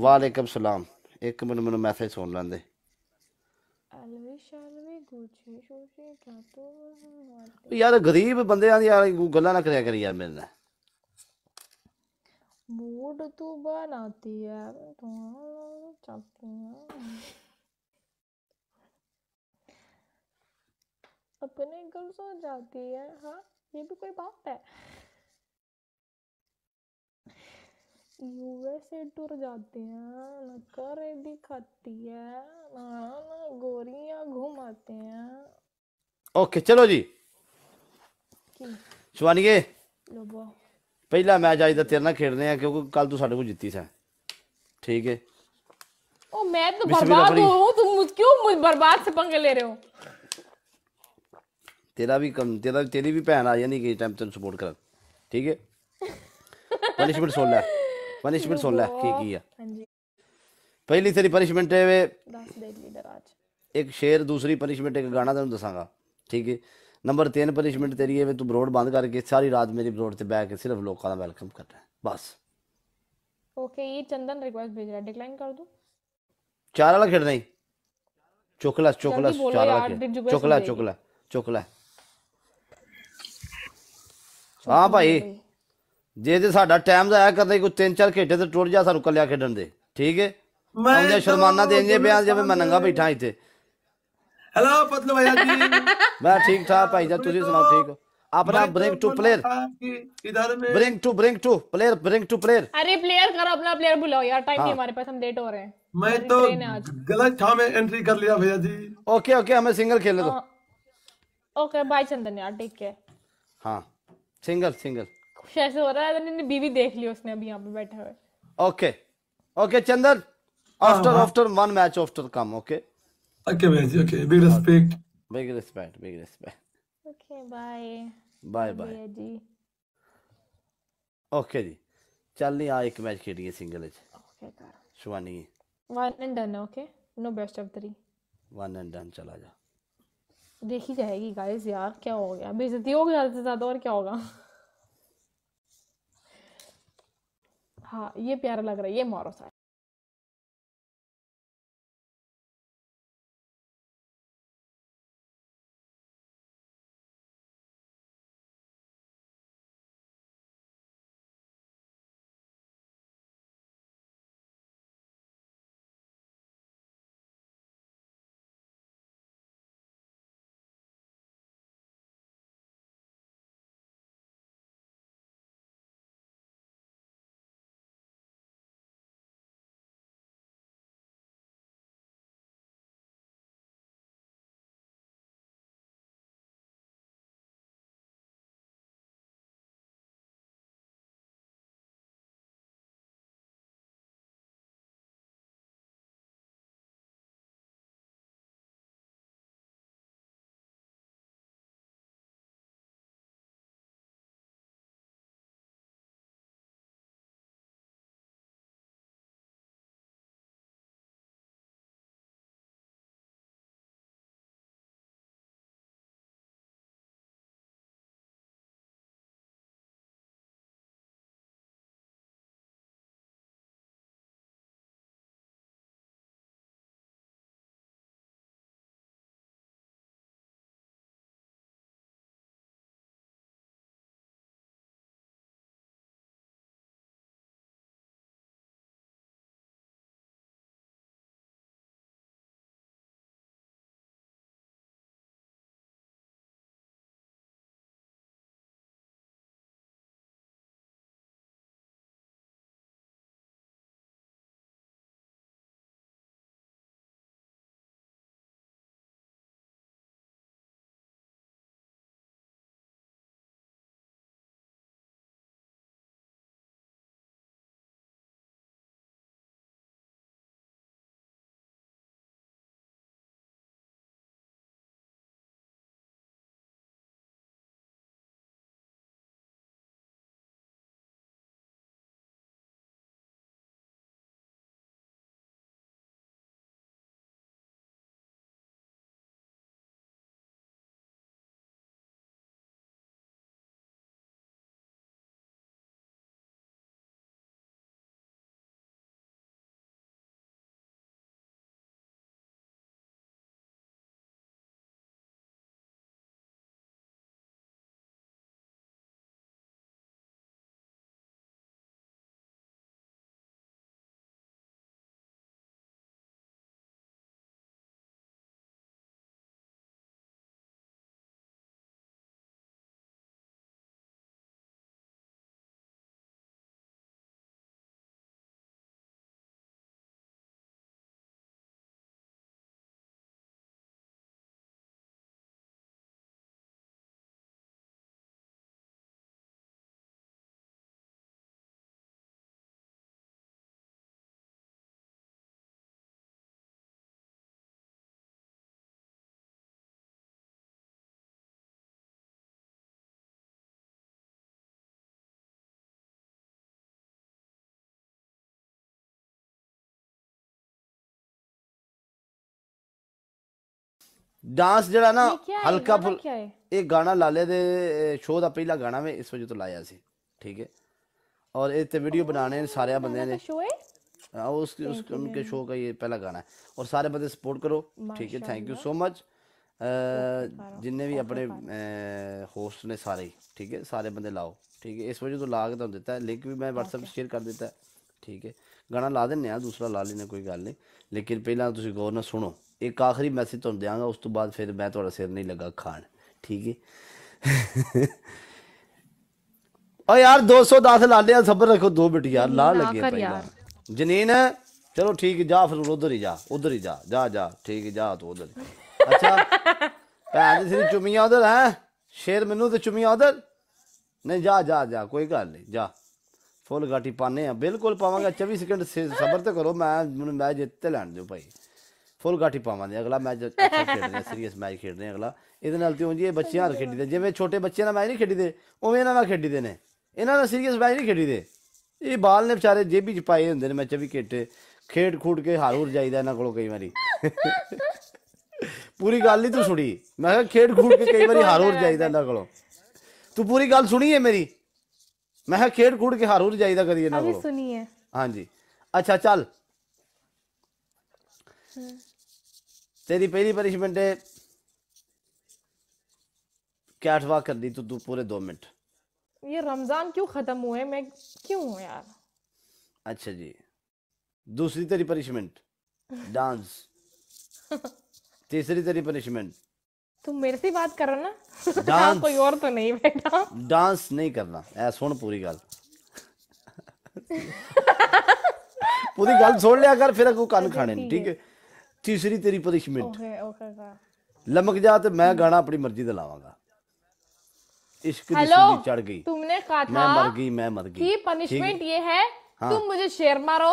वालेकुम सलाम एक मिनट मैं मैसेज सुन लें यार गरीब बंदे यार गल्ला ना करया कर यार मेरे मूड तो बाहर आती है तो चलते हैं अपने घर सो जाती है हाँ ये भी कोई बात है यूएसए टूर जाती हैं नकर दिखाती है ना गोरियां घुमाते हैं ओके चलो जी सुहानिए ਪਹਿਲਾ ਮੈਚ ਅੱਜ ਦਾ ਤੇਰੇ ਨਾਲ ਖੇਡਦੇ ਆ ਕਿਉਂਕਿ ਕੱਲ ਤੂੰ ਸਾਡੇ ਕੋਲ ਜਿੱਤੀ ਸੈਂ ਠੀਕ ਹੈ ओ मैं तो बिस्मिल्लाह बर्बाद हो पढ़ी। रहा हूँ तुम मुझ क्यों मुझ बर्बाद से पंगे ले रहे हो ਤੇਰਾ ਵੀ ਕੰਮ ਤੇਰਾ ਤੇਰੀ ਵੀ ਭੈਣ ਆ ਜਾਣੀ ਕਿ ਇਸ ਟਾਈਮ ਤੈਨੂੰ ਸਪੋਰਟ ਕਰ ਠੀਕ ਹੈ ਪਨਿਸ਼ਮੈਂਟ ਸੁਣ ਲੈ पनिशमेंट सुन लै की की है हाँ पहली तेरी पनिशमेंट है वे एक शेर दूसरी पनिशमेंट एक गाना तेन दसागा ठीक है नंबर तीन पनिशमेंट तेरी है तू बरोड बंद करके सारी रात मेरी बरोड से बैठ के सिर्फ लोगों का वेलकम करना है बस ओके ये चंदन रिक्वेस्ट भेज रहा है डिक्लाइन कर दूं चार वाला खेड़ नहीं चोकला चोकला चार वाला खेड़ चोकला चोकला चोकला हां भाई जे ਜੇ सा ਟਾਈਮ ਜਾਇਆ ਕਰਦੇ ਕੋਈ 3-4 ਘੰਟੇ ਤੇ ਟੁੱਟ ਜਾ ਸਾਨੂੰ ਕੱਲਿਆ ਖੇਡਣ ਦੇ ਠੀਕ ਹੈ ਮੈਂ ਸ਼ਰਮਾਨਾ ਦੇਂਗੇ ਬਿਆਨ हेलो पतलू भैया जी मैं ठीक ठाक भाई साहब तुझे सुनाओ ठीक हो अपना ब्रिंग टू प्लेयर इधर में bring two bring two player bring two player अरे प्लेयर करो अपना प्लेयर बुलाओ यार टाइम हाँ। नहीं हमारे पास हम लेट हो रहे हैं मैं तो गलत था में एंट्री कर लिया भैया जी ओके ओके हमें सिंगल खेलने दो ओके बाय चंदन यार ठीक है हाँ सिंगल सिंगल कुछ ऐसे हो रहा है तो ने बीवी देख ली उसने अभी यहाँ पे बैठे हुए okay okay Chandan after after one match after come okay okay भाई okay big respect big respect big respect okay bye bye bye जी ओके जी चल नहीं आ हाँ, एक मैच खेलिए सिंगल एज ओके कर Shivani one and done okay no best of three one and done चला जा देखी जाएगी गाइस यार क्या हो गया बेइज्जती हो गई ज्यादा से ज्यादा और क्या होगा हाँ ये प्यारा लग रहा है ये मारो सा ਡਾਂਸ ਜਿਹੜਾ ਨਾ ਹਲਕਾ ਫੁਲ ਇਹ ਗਾਣਾ ਲਾਲੇ ਦੇ ਸ਼ੋਅ ਦਾ ਪਹਿਲਾ ਗਾਣਾ ਵੇ ਇਸ ਵਜ੍ਹਾ ਤੋਂ ਲਾਇਆ ਸੀ ਠੀਕ ਹੈ ਔਰ ਇਹ ਤੇ ਵੀਡੀਓ ਬਣਾਣੇ ਨੇ ਸਾਰਿਆਂ ਬੰਦਿਆਂ ਨੇ ਉਸ ਉਸ ਉਨਕੇ ਸ਼ੋਅ ਦਾ ਇਹ ਪਹਿਲਾ ਗਾਣਾ ਹੈ ਔਰ ਸਾਰੇ ਬੰਦੇ ਸਪੋਰਟ ਕਰੋ ਠੀਕ ਹੈ ਥੈਂਕ ਯੂ ਸੋ ਮਚ ਜਿੰਨੇ ਵੀ ਆਪਣੇ ਹੋਸਟ ਨੇ ਸਾਰੇ ਠੀਕ ਹੈ ਸਾਰੇ ਬੰਦੇ ਲਾਓ ਠੀਕ ਹੈ ਇਸ ਵਜ੍ਹਾ ਤੋਂ ਲਾ ਕੇ ਤੁਹਾਨੂੰ ਦਿੱਤਾ ਲਿੰਕ ਵੀ ਮੈਂ WhatsApp ਸ਼ੇਅਰ ਕਰ ਦਿੱਤਾ ਠੀਕ ਹੈ ਗਾਣਾ ਲਾ ਦਿੰਨੇ ਆ ਦੂਸਰਾ ਲਾ ਲੈਣਾ ਕੋਈ ਗੱਲ ਨਹੀਂ ਲੇਕਿਨ ਪਹਿਲਾਂ ਤੁਸੀਂ ਗੌਰ ਨਾਲ ਸੁਣੋ ਇੱਕ ਆਖਰੀ ਮੈਸੇਜ ਤੁਹਾਨੂੰ ਦਿਆਂਗਾ ਉਸ ਤੋਂ ਬਾਅਦ ਫਿਰ ਮੈਂ ਤੁਹਾਡਾ ਸਿਰ ਨਹੀਂ ਲੱਗਾ ਖਾਣ ਠੀਕ ਹੈ ਓ ਯਾਰ 210 ਲਾ ਲਿਆ ਸਬਰ ਰੱਖੋ ਦੋ ਮਿੰਟ ਯਾਰ ਲਾ ਲੱਗੇ ਪਹਿਲਾਂ ਜਨੀਨ ਚਲੋ ਠੀਕ ਜਾ ਫਿਰ ਉਧਰ ਹੀ ਜਾ ਉਧਰ ਹੀ ਜਾ ਜਾ ਜਾ ਠੀਕ ਜਾ ਤੂੰ ਉਧਰ ਅੱਛਾ ਭੈਣ ਦੀ ਸਿਰ ਚੁੰਮੀਆਂ ਉਧਰ ਹੈ ਸ਼ੇਰ ਮੈਨੂੰ ਤੇ ਚੁੰਮੀਆਂ ਉਧਰ ਨਹੀਂ ਜਾ ਜਾ ਜਾ ਕੋਈ ਗੱਲ ਨਹੀਂ ਜਾ ਫੁੱਲ ਗਾਟੀ ਪਾਣੇ ਆ ਬਿਲਕੁਲ ਪਾਵਾਂਗਾ 24 ਸਕਿੰਟ ਸਬਰ ਤੇ ਕਰੋ ਮੈਂ ਮੈਂ ਜਿੱਤੇ ਲੈਣ ਦਿਓ ਭਾਈ ਫੁੱਲ ਗਾਠੀ ਪਾਵਾਂਦੇ ਅਗਲਾ ਮੈਚ ਅੱਛਾ ਖੇਡਦੇ ਸੀਰੀਅਸ ਮੈਚ ਖੇਡਦੇ ਨੇ ਅਗਲਾ ਇਹਦੇ ਨਾਲ ਤੇ ਉਂਝ ਇਹ ਬੱਚਿਆਂ ਨਾਲ ਖੇਡੀਦੇ ਜਿਵੇਂ ਛੋਟੇ ਬੱਚਿਆਂ ਨਾਲ ਮੈਚ ਨਹੀਂ ਖੇਡੀਦੇ ਉਵੇਂ ਇਹਨਾਂ ਨਾਲ ਖੇਡੀਦੇ ਨੇ ਇਹਨਾਂ ਨਾਲ ਸੀਰੀਅਸ ਮੈਚ ਨਹੀਂ ਖੇਡੀਦੇ ਇਹ ਬਾਲ ਨੇ ਵਿਚਾਰੇ ਜੇਬੀ ਚ ਪਾਏ ਹੁੰਦੇ ਨੇ ਮੈਚ ਵੀ ਕਿਟੇ ਖੇਡ ਖੂਡ ਕੇ ਹਾਰ ਹੁਰ ਜਾਈਦਾ ਇਹਨਾਂ ਕੋਲੋਂ ਕਈ ਵਾਰੀ ਪੂਰੀ ਗੱਲ ਹੀ ਤੂੰ ਸੁਣੀ ਮੈਂ ਕਿਹਾ ਖੇਡ ਖੂਡ ਕੇ ਕਈ ਵਾਰੀ ਹਾਰ ਹੁਰ ਜਾਈਦਾ ਇਹਨਾਂ ਕੋਲੋਂ ਤੂੰ ਪੂਰੀ ਗੱਲ ਸੁਣੀ ਹੈ ਮੇਰੀ ਮੈਂ ਕਿਹਾ ਖੇਡ ਖੂਡ ਕੇ ਹਾਰ ਹੁਰ ਜਾਈਦਾ ਕਰੀ ਇਹਨਾਂ ਕੋਲੋਂ ਸੁਣੀ ਹੈ ਹਾਂਜੀ ਅੱਛਾ ਚੱਲ तेरी पहली पनिशमेंट है कैट वॉक कर दी तो तू पूरे दो मिनट ये रमजान क्यों खत्म हुए मैं क्यों हूँ यार अच्छा जी दूसरी तेरी पनिशमेंट डांस तीसरी तेरी पनिशमेंट तुम मेरे से बात करो ना डांस हाँ, कोई और तो नहीं बैठा डांस नहीं करना ऐ सुन पूरी गल पूरी गल सुन लिया कर फिर को कान अच्छा, खाने ठीक है तीसरी तेरी पनिशमेंट ਓਕੇ ਓਕੇ ਲਮਕ ਜਾ ਤੇ ਮੈਂ ਗਾਣਾ ਆਪਣੀ ਮਰਜ਼ੀ ਦਾ ਲਾਵਾਂਗਾ इश्क की सीढ़ी चढ़ गई तुमने कहा था मैं मर गई मैं मर गई की पनिशमेंट ये है हाँ। तुम मुझे शेर मारो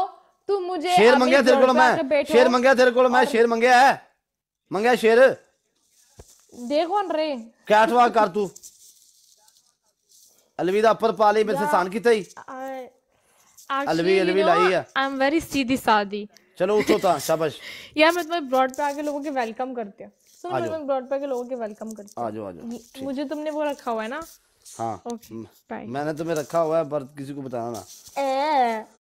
तुम मुझे शेर मंगया तेरे को मैं शेर मंगया तेरे को मैं शेर मंगया है मंगया शेर देखो रे कैटवा कर तू अलविदा पर पाली मेरे से सान की थी अलवी अलवी लाई है आई एम वेरी सीधी सादी चलो उठो था शाबाश यार मैं तुम्हें ब्रॉड पे आके लोगों के वेलकम करते हैं सुनो मैं तुम्हें ब्रॉड पे आके लोगों के वेलकम करते हैं आ जाओ आ जाओ मुझे तुमने वो रखा हुआ है ना हाँ okay, मैंने तुम्हें रखा हुआ है पर किसी को बताना ना